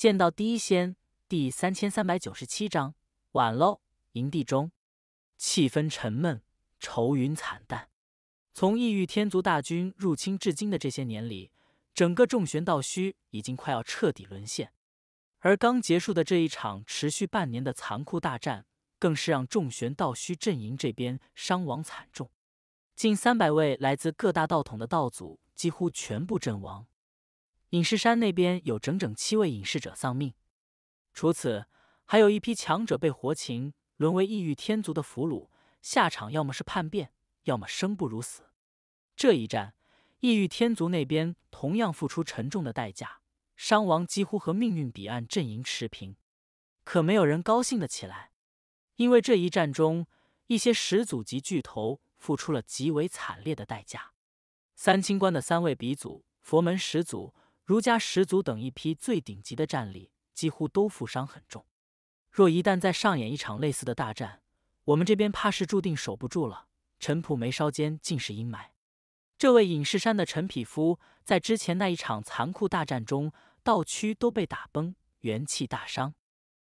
见到第一仙第三千三百九十七章，晚喽。营地中，气氛沉闷，愁云惨淡。从异域天族大军入侵至今的这些年里，整个重玄道墟已经快要彻底沦陷。而刚结束的这一场持续半年的残酷大战，更是让重玄道虚阵营这边伤亡惨重，近三百位来自各大道统的道祖几乎全部阵亡。隐士山那边有整整七位隐士者丧命，除此，还有一批强者被活擒，沦为异域天族的俘虏，下场要么是叛变，要么生不如死。这一战，异域天族那边同样付出沉重的代价，伤亡几乎和命运彼岸阵营持平。可没有人高兴的起来，因为这一战中，一些始祖级巨头付出了极为惨烈的代价。三清观的三位鼻祖，佛门始祖。儒家始祖等一批最顶级的战力几乎都负伤很重，若一旦再上演一场类似的大战，我们这边怕是注定守不住了。陈普眉梢间尽是阴霾。这位隐士山的陈匹夫，在之前那一场残酷大战中，道躯都被打崩，元气大伤。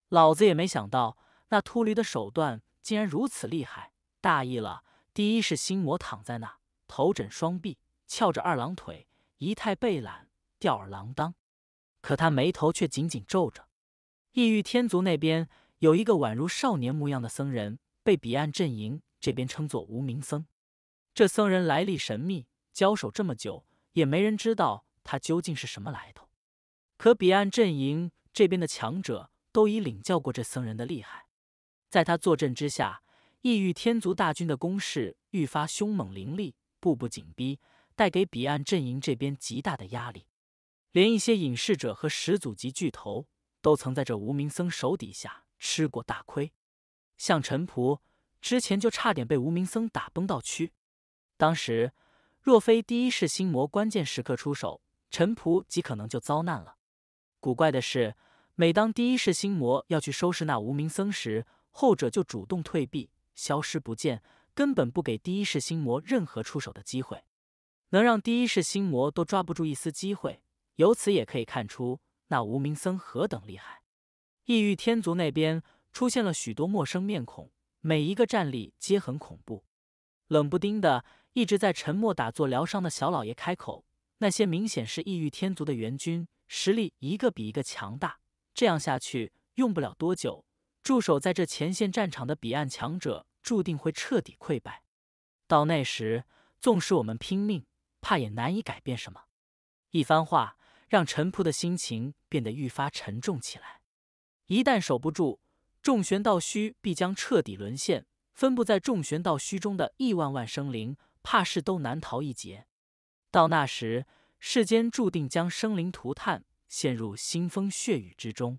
老子也没想到那秃驴的手段竟然如此厉害，大意了。第一是心魔躺在那，头枕双臂，翘着二郎腿，仪态惫懒。吊儿郎当，可他眉头却紧紧皱着。异域天族那边有一个宛如少年模样的僧人，被彼岸阵营这边称作无名僧。这僧人来历神秘，交手这么久也没人知道他究竟是什么来头。可彼岸阵营这边的强者都已领教过这僧人的厉害，在他坐镇之下，异域天族大军的攻势愈发凶猛凌厉，步步紧逼，带给彼岸阵营这边极大的压力。连一些隐世者和始祖级巨头都曾在这无名僧手底下吃过大亏，像陈仆之前就差点被无名僧打崩到蛆。当时若非第一世心魔关键时刻出手，陈仆极可能就遭难了。古怪的是，每当第一世心魔要去收拾那无名僧时，后者就主动退避，消失不见，根本不给第一世心魔任何出手的机会。能让第一世心魔都抓不住一丝机会。由此也可以看出，那无名僧何等厉害。异域天族那边出现了许多陌生面孔，每一个战力皆很恐怖。冷不丁的，一直在沉默打坐疗伤的小老爷开口：“那些明显是异域天族的援军，实力一个比一个强大。这样下去，用不了多久，驻守在这前线战场的彼岸强者注定会彻底溃败。到那时，纵使我们拼命，怕也难以改变什么。”一番话。让陈仆的心情变得愈发沉重起来。一旦守不住，重玄道虚必将彻底沦陷，分布在重玄道虚中的亿万万生灵，怕是都难逃一劫。到那时，世间注定将生灵涂炭，陷入腥风血雨之中。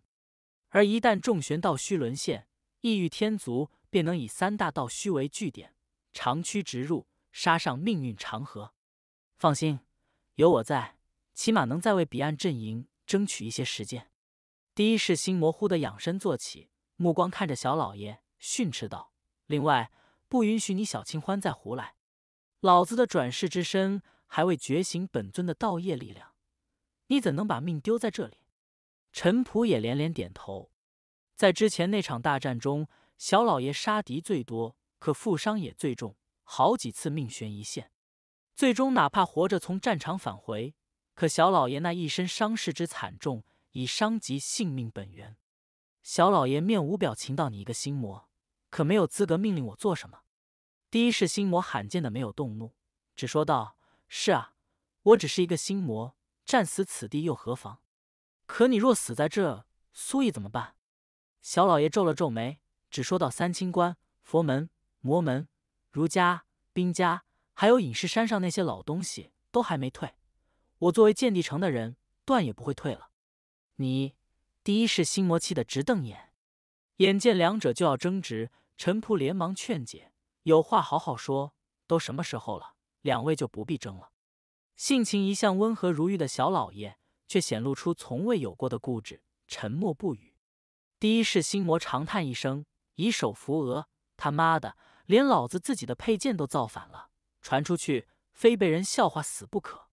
而一旦重玄道虚沦陷，异域天族便能以三大道虚为据点，长驱直入，杀上命运长河。放心，有我在。起码能再为彼岸阵营争取一些时间。第一是心模糊的仰身坐起，目光看着小老爷，训斥道：“另外，不允许你小清欢再胡来。老子的转世之身还未觉醒本尊的道业力量，你怎能把命丢在这里？”陈普也连连点头。在之前那场大战中，小老爷杀敌最多，可负伤也最重，好几次命悬一线，最终哪怕活着从战场返回。可小老爷那一身伤势之惨重，已伤及性命本源。小老爷面无表情道：“你一个心魔，可没有资格命令我做什么。”第一世心魔罕见的没有动怒，只说道：“是啊，我只是一个心魔，战死此地又何妨？可你若死在这，苏毅怎么办？”小老爷皱了皱眉，只说道：“三清观、佛门、魔门、儒家、兵家，还有隐士山上那些老东西，都还没退。”我作为剑帝城的人，断也不会退了。你，第一世心魔气得直瞪眼，眼见两者就要争执，陈仆连忙劝解：“有话好好说，都什么时候了，两位就不必争了。”性情一向温和如玉的小老爷，却显露出从未有过的固执，沉默不语。第一世心魔长叹一声，以手扶额：“他妈的，连老子自己的佩剑都造反了，传出去非被人笑话死不可。”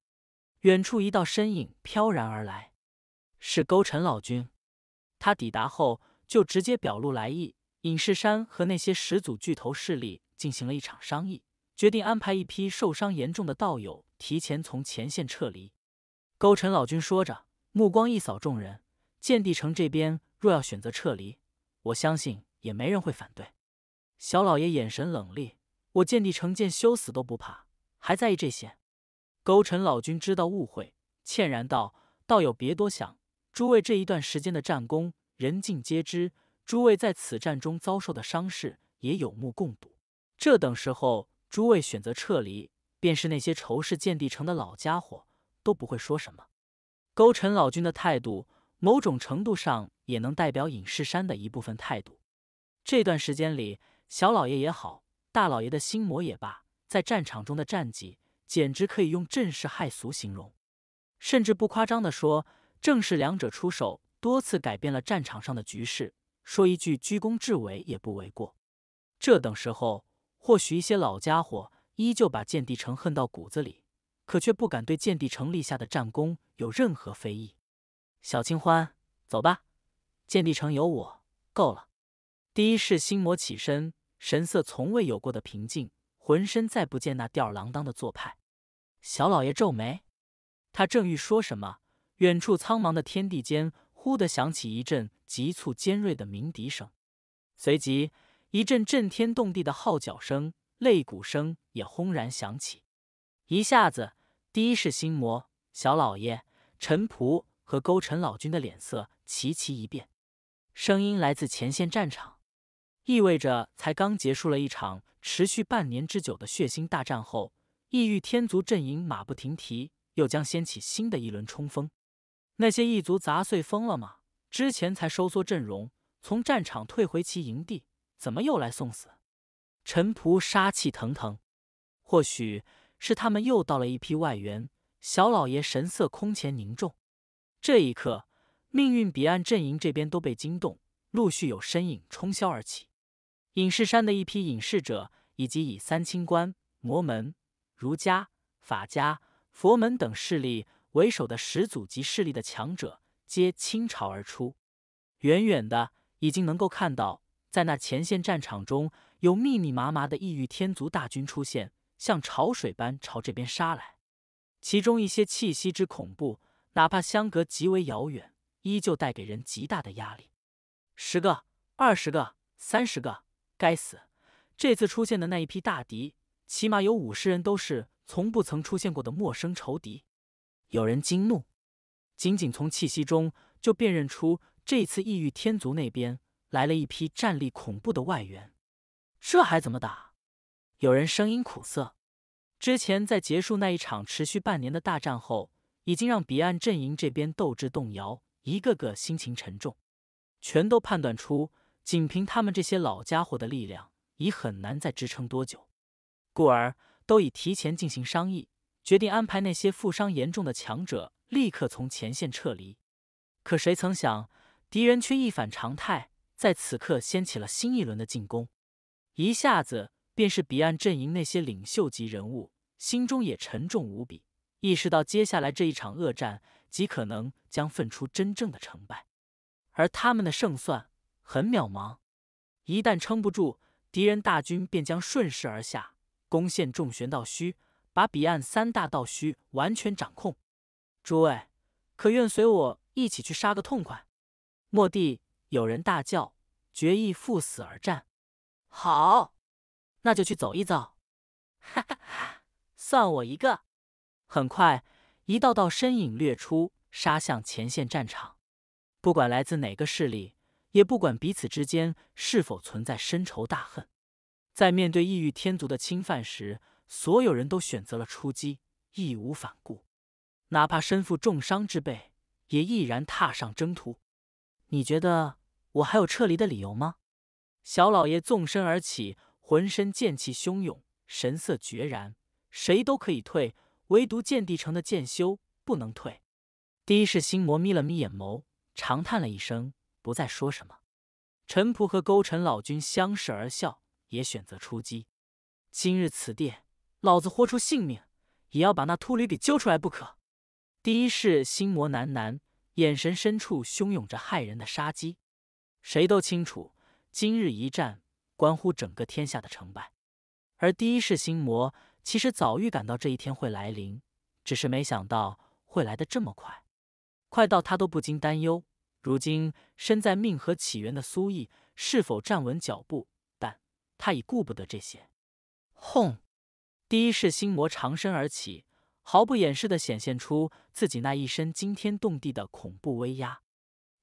远处一道身影飘然而来，是勾陈老君。他抵达后就直接表露来意。尹士山和那些始祖巨头势力进行了一场商议，决定安排一批受伤严重的道友提前从前线撤离。勾陈老君说着，目光一扫众人。剑帝城这边若要选择撤离，我相信也没人会反对。小老爷眼神冷厉：“我剑帝城见羞死都不怕，还在意这些？”勾陈老君知道误会，歉然道：“道友别多想，诸位这一段时间的战功，人尽皆知；诸位在此战中遭受的伤势，也有目共睹。这等时候，诸位选择撤离，便是那些仇视剑帝城的老家伙，都不会说什么。”勾陈老君的态度，某种程度上也能代表隐士山的一部分态度。这段时间里，小老爷也好，大老爷的心魔也罢，在战场中的战绩。简直可以用震世骇俗形容，甚至不夸张的说，正是两者出手多次改变了战场上的局势，说一句居功至伟也不为过。这等时候，或许一些老家伙依旧把剑帝城恨到骨子里，可却不敢对剑帝城立下的战功有任何非议。小清欢，走吧，剑帝城有我，够了。第一世心魔起身，神色从未有过的平静。浑身再不见那吊儿郎当的做派，小老爷皱眉，他正欲说什么，远处苍茫的天地间忽地响起一阵急促尖锐的鸣笛声，随即一阵震天动地的号角声、擂鼓声也轰然响起，一下子，第一世心魔、小老爷、陈仆和勾陈老君的脸色齐齐一变，声音来自前线战场。意味着，才刚结束了一场持续半年之久的血腥大战后，异域天族阵营马不停蹄，又将掀起新的一轮冲锋。那些异族杂碎疯了吗？之前才收缩阵容，从战场退回其营地，怎么又来送死？陈仆杀气腾腾，或许是他们又到了一批外援。小老爷神色空前凝重。这一刻，命运彼岸阵营这边都被惊动，陆续有身影冲霄而起。隐士山的一批隐士者，以及以三清观、魔门、儒家、法家、佛门等势力为首的始祖级势力的强者，皆倾巢而出。远远的，已经能够看到，在那前线战场中有密密麻麻的异域天族大军出现，像潮水般朝这边杀来。其中一些气息之恐怖，哪怕相隔极为遥远，依旧带给人极大的压力。十个、二十个、三十个。该死！这次出现的那一批大敌，起码有五十人都是从不曾出现过的陌生仇敌。有人惊怒，仅仅从气息中就辨认出这次异域天族那边来了一批战力恐怖的外援，这还怎么打？有人声音苦涩。之前在结束那一场持续半年的大战后，已经让彼岸阵营这边斗志动摇，一个个心情沉重，全都判断出。仅凭他们这些老家伙的力量，已很难再支撑多久，故而都已提前进行商议，决定安排那些负伤严重的强者立刻从前线撤离。可谁曾想，敌人却一反常态，在此刻掀起了新一轮的进攻，一下子便是彼岸阵营那些领袖级人物心中也沉重无比，意识到接下来这一场恶战极可能将分出真正的成败，而他们的胜算。很渺茫，一旦撑不住，敌人大军便将顺势而下，攻陷重玄道虚，把彼岸三大道虚完全掌控。诸位，可愿随我一起去杀个痛快？末地有人大叫，决意赴死而战。好，那就去走一遭。哈哈哈，算我一个。很快，一道道身影掠出，杀向前线战场。不管来自哪个势力。也不管彼此之间是否存在深仇大恨，在面对异域天族的侵犯时，所有人都选择了出击，义无反顾，哪怕身负重伤之辈，也毅然踏上征途。你觉得我还有撤离的理由吗？小老爷纵身而起，浑身剑气汹涌，神色决然。谁都可以退，唯独剑帝城的剑修不能退。第一世心魔眯了眯眼眸，长叹了一声。不再说什么，陈仆和勾陈老君相视而笑，也选择出击。今日此地，老子豁出性命也要把那秃驴给揪出来不可。第一世心魔喃喃，眼神深处汹涌着骇人的杀机。谁都清楚，今日一战关乎整个天下的成败。而第一世心魔其实早预感到这一天会来临，只是没想到会来得这么快，快到他都不禁担忧。如今身在命河起源的苏毅是否站稳脚步？但他已顾不得这些。轰！第一世心魔长身而起，毫不掩饰的显现出自己那一身惊天动地的恐怖威压。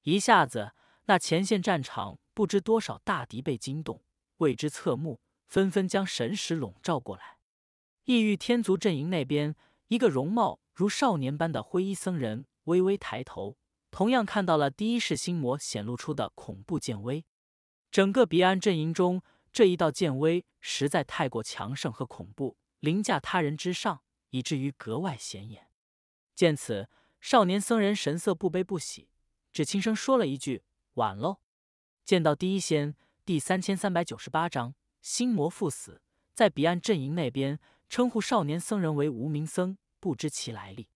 一下子，那前线战场不知多少大敌被惊动，为之侧目，纷纷将神识笼罩过来。异域天族阵营那边，一个容貌如少年般的灰衣僧人微微抬头。同样看到了第一世心魔显露出的恐怖剑威，整个彼岸阵营中这一道剑威实在太过强盛和恐怖，凌驾他人之上，以至于格外显眼。见此，少年僧人神色不悲不喜，只轻声说了一句：“晚喽。”《剑到第一仙》第三千三百九十八章：心魔赴死。在彼岸阵营那边，称呼少年僧人为无名僧，不知其来历；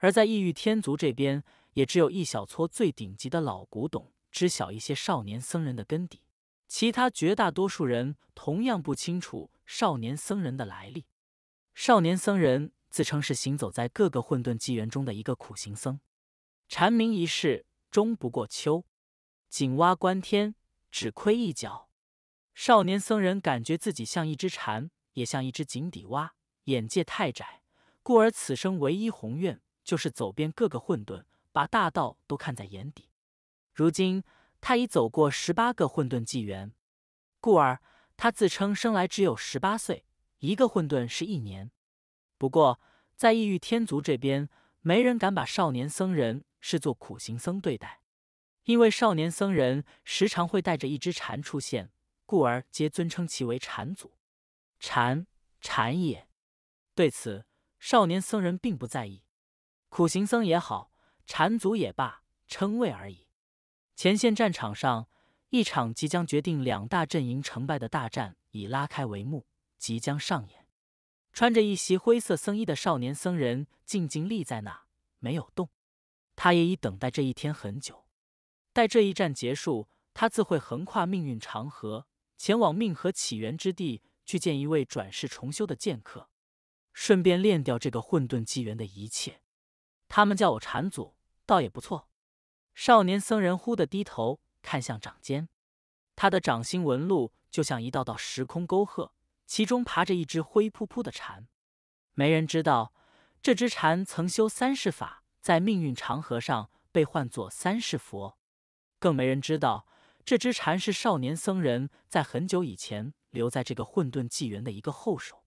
而在异域天族这边。也只有一小撮最顶级的老古董知晓一些少年僧人的根底，其他绝大多数人同样不清楚少年僧人的来历。少年僧人自称是行走在各个混沌纪元中的一个苦行僧，蝉鸣一世终不过秋，井蛙观天只窥一角。少年僧人感觉自己像一只蝉，也像一只井底蛙，眼界太窄，故而此生唯一宏愿就是走遍各个混沌。把大道都看在眼底，如今他已走过十八个混沌纪元，故而他自称生来只有十八岁。一个混沌是一年。不过在异域天族这边，没人敢把少年僧人视作苦行僧对待，因为少年僧人时常会带着一只蝉出现，故而皆尊称其为蝉祖。蝉，蝉也。对此，少年僧人并不在意，苦行僧也好。禅祖也罢，称谓而已。前线战场上，一场即将决定两大阵营成败的大战已拉开帷幕，即将上演。穿着一袭灰色僧衣的少年僧人静静立在那，没有动。他也已等待这一天很久。待这一战结束，他自会横跨命运长河，前往命河起源之地，去见一位转世重修的剑客，顺便练掉这个混沌纪元的一切。他们叫我禅祖。倒也不错。少年僧人忽地低头看向掌间，他的掌心纹路就像一道道时空沟壑，其中爬着一只灰扑扑的蝉。没人知道这只蝉曾修三世法，在命运长河上被唤作三世佛。更没人知道这只蝉是少年僧人在很久以前留在这个混沌纪元的一个后手。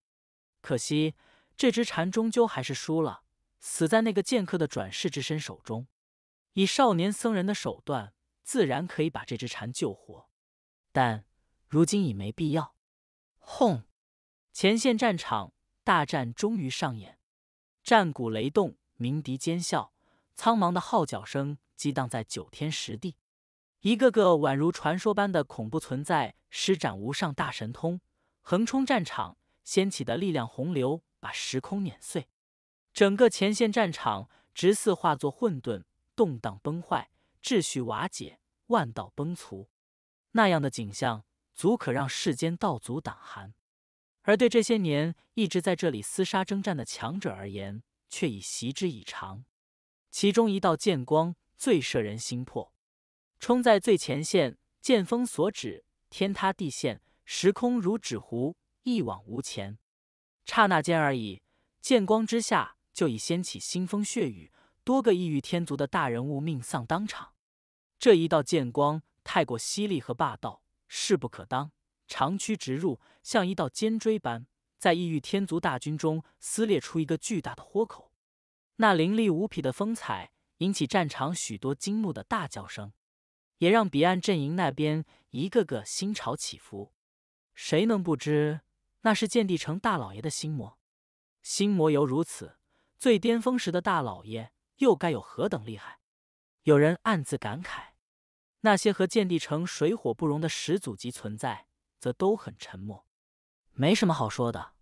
可惜，这只蝉终究还是输了。死在那个剑客的转世之身手中，以少年僧人的手段，自然可以把这只蝉救活。但如今已没必要。轰！前线战场大战终于上演，战鼓雷动，鸣笛尖啸，苍茫的号角声激荡在九天十地。一个个宛如传说般的恐怖存在施展无上大神通，横冲战场，掀起的力量洪流把时空碾碎。整个前线战场直似化作混沌动荡崩坏秩序瓦解万道崩殂，那样的景象足可让世间道阻胆寒。而对这些年一直在这里厮杀征战的强者而言，却已习之以常。其中一道剑光最摄人心魄，冲在最前线，剑锋所指，天塌地陷，时空如纸糊，一往无前。刹那间而已，剑光之下。就已掀起腥风血雨，多个异域天族的大人物命丧当场。这一道剑光太过犀利和霸道，势不可当，长驱直入，像一道尖锥般在异域天族大军中撕裂出一个巨大的豁口。那凌厉无匹的风采，引起战场许多惊怒的大叫声，也让彼岸阵营那边一个个心潮起伏。谁能不知，那是剑帝城大老爷的心魔？心魔犹如此。最巅峰时的大老爷又该有何等厉害？有人暗自感慨。那些和建帝城水火不容的始祖级存在，则都很沉默，没什么好说的。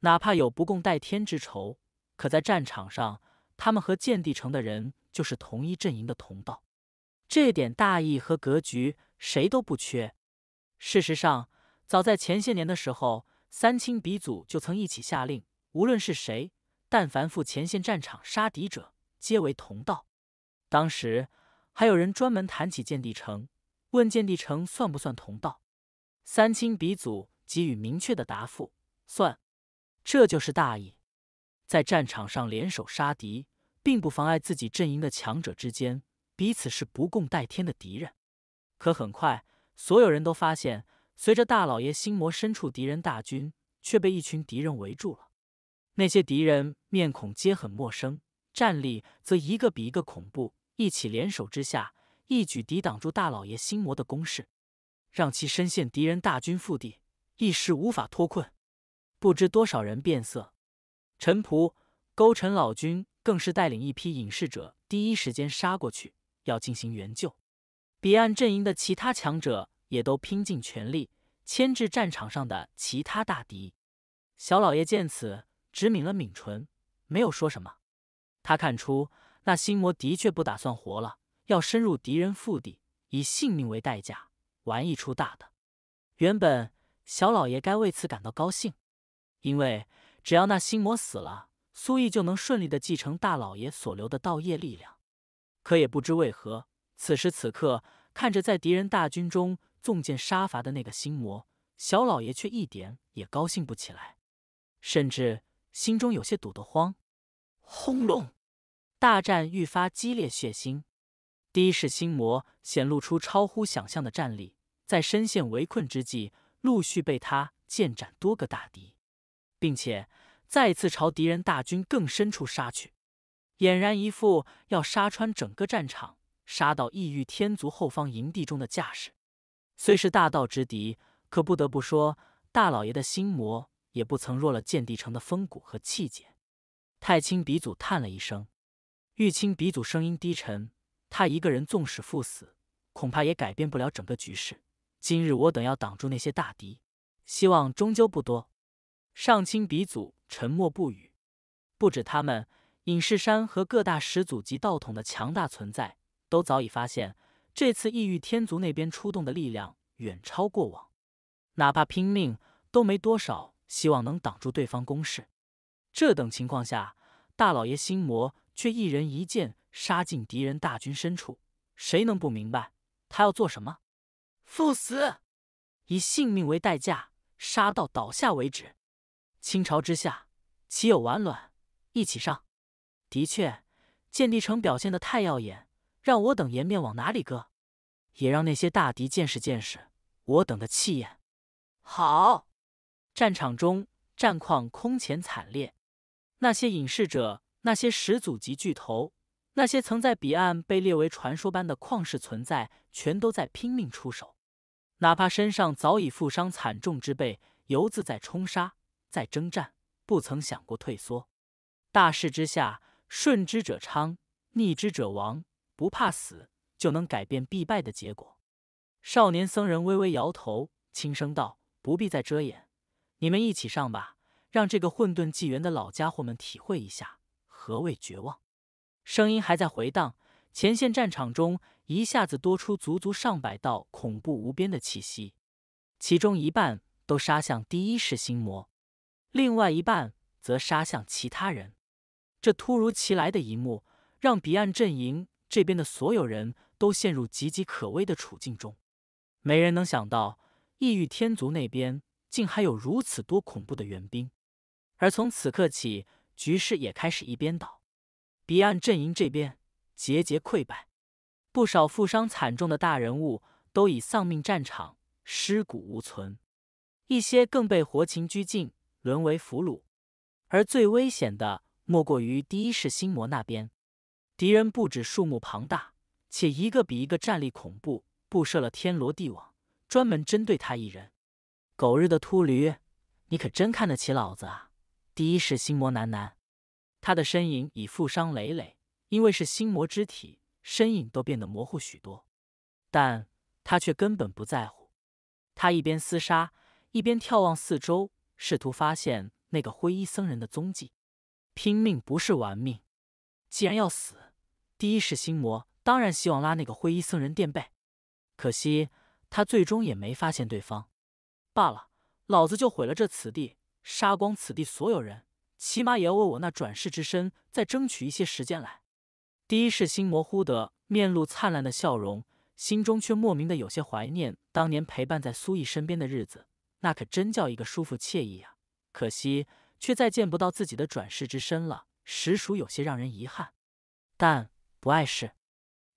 哪怕有不共戴天之仇，可在战场上，他们和建帝城的人就是同一阵营的同道。这点大义和格局，谁都不缺。事实上，早在前些年的时候，三清鼻祖就曾一起下令，无论是谁。但凡赴前线战场杀敌者，皆为同道。当时还有人专门谈起剑帝城，问剑帝城算不算同道？三清鼻祖给予明确的答复：算。这就是大义，在战场上联手杀敌，并不妨碍自己阵营的强者之间彼此是不共戴天的敌人。可很快，所有人都发现，随着大老爷心魔深处，敌人大军却被一群敌人围住了。那些敌人面孔皆很陌生，战力则一个比一个恐怖。一起联手之下，一举抵挡住大老爷心魔的攻势，让其深陷敌人大军腹地，一时无法脱困。不知多少人变色，陈仆、勾陈老君更是带领一批隐士者，第一时间杀过去，要进行援救。彼岸阵营的其他强者也都拼尽全力，牵制战场上的其他大敌。小老爷见此。只抿了抿唇，没有说什么。他看出那心魔的确不打算活了，要深入敌人腹地，以性命为代价玩一出大的。原本小老爷该为此感到高兴，因为只要那心魔死了，苏毅就能顺利的继承大老爷所留的道业力量。可也不知为何，此时此刻看着在敌人大军中纵剑杀伐的那个心魔，小老爷却一点也高兴不起来，甚至。心中有些堵得慌。轰隆！大战愈发激烈血腥。第一心魔显露出超乎想象的战力，在深陷围困之际，陆续被他剑斩多个大敌，并且再次朝敌人大军更深处杀去，俨然一副要杀穿整个战场，杀到异域天族后方营地中的架势。虽是大道之敌，可不得不说，大老爷的心魔。也不曾弱了剑帝城的风骨和气节。太清鼻祖叹了一声，玉清鼻祖声音低沉：“他一个人纵使赴死，恐怕也改变不了整个局势。今日我等要挡住那些大敌，希望终究不多。”上清鼻祖沉默不语。不止他们，隐士山和各大始祖级道统的强大存在，都早已发现，这次异域天族那边出动的力量远超过往，哪怕拼命都没多少。希望能挡住对方攻势。这等情况下，大老爷心魔却一人一剑杀进敌人大军深处，谁能不明白他要做什么？赴死，以性命为代价，杀到倒下为止。倾巢之下，岂有完卵？一起上！的确，建地城表现的太耀眼，让我等颜面往哪里搁？也让那些大敌见识见识我等的气焰。好。战场中战况空前惨烈，那些隐士者，那些始祖级巨头，那些曾在彼岸被列为传说般的旷世存在，全都在拼命出手，哪怕身上早已负伤惨重之辈，犹自在冲杀，在征战，不曾想过退缩。大势之下，顺之者昌，逆之者亡，不怕死就能改变必败的结果。少年僧人微微摇头，轻声道：“不必再遮掩。”你们一起上吧，让这个混沌纪元的老家伙们体会一下何谓绝望。声音还在回荡，前线战场中一下子多出足足上百道恐怖无边的气息，其中一半都杀向第一世心魔，另外一半则杀向其他人。这突如其来的一幕，让彼岸阵营这边的所有人都陷入岌岌可危的处境中。没人能想到，异域天族那边。竟还有如此多恐怖的援兵，而从此刻起，局势也开始一边倒。彼岸阵营这边节节溃败，不少负伤惨重的大人物都已丧命战场，尸骨无存；一些更被活擒拘禁，沦为俘虏。而最危险的，莫过于第一世心魔那边，敌人不止数目庞大，且一个比一个战力恐怖，布设了天罗地网，专门针对他一人。狗日的秃驴，你可真看得起老子啊！第一世心魔喃喃，他的身影已负伤累累，因为是心魔之体，身影都变得模糊许多，但他却根本不在乎。他一边厮杀，一边眺望四周，试图发现那个灰衣僧人的踪迹。拼命不是玩命，既然要死，第一世心魔当然希望拉那个灰衣僧人垫背，可惜他最终也没发现对方。罢了，老子就毁了这此地，杀光此地所有人，起码也要为我那转世之身再争取一些时间来。第一世心模糊的面露灿烂的笑容，心中却莫名的有些怀念当年陪伴在苏毅身边的日子，那可真叫一个舒服惬意呀！可惜却再见不到自己的转世之身了，实属有些让人遗憾。但不碍事，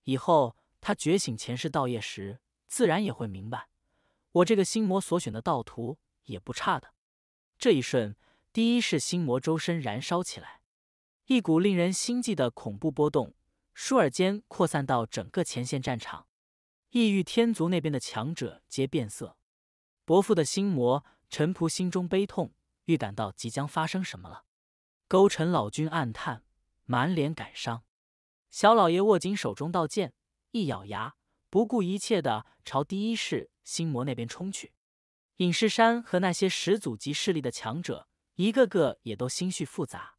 以后他觉醒前世道业时，自然也会明白。我这个心魔所选的道途也不差的。这一瞬，第一是心魔周身燃烧起来，一股令人心悸的恐怖波动，倏尔间扩散到整个前线战场。异域天族那边的强者皆变色。伯父的心魔，陈仆心中悲痛，预感到即将发生什么了。勾陈老君暗叹，满脸感伤。小老爷握紧手中道剑，一咬牙。不顾一切的朝第一世心魔那边冲去，隐世山和那些始祖级势力的强者，一个个也都心绪复杂。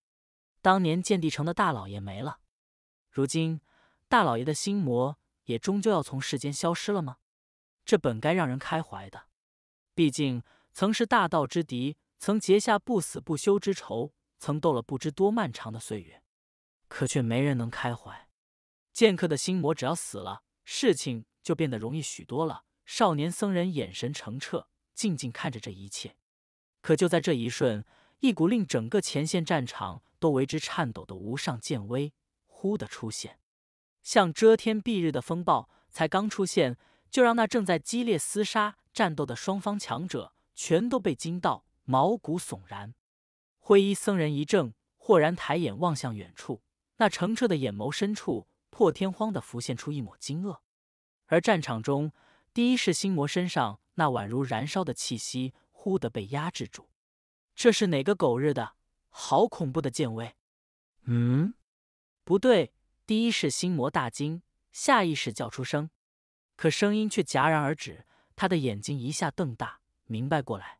当年剑帝城的大老爷没了，如今大老爷的心魔也终究要从世间消失了吗？这本该让人开怀的，毕竟曾是大道之敌，曾结下不死不休之仇，曾斗了不知多漫长的岁月，可却没人能开怀。剑客的心魔只要死了。事情就变得容易许多了。少年僧人眼神澄澈，静静看着这一切。可就在这一瞬，一股令整个前线战场都为之颤抖的无上剑威忽地出现，像遮天蔽日的风暴。才刚出现，就让那正在激烈厮杀战斗的双方强者全都被惊到，毛骨悚然。灰衣僧人一怔，豁然抬眼望向远处，那澄澈的眼眸深处。破天荒地浮现出一抹惊愕，而战场中第一世心魔身上那宛如燃烧的气息忽地被压制住。这是哪个狗日的？好恐怖的剑威！嗯，不对，第一世心魔大惊，下意识叫出声，可声音却戛然而止。他的眼睛一下瞪大，明白过来。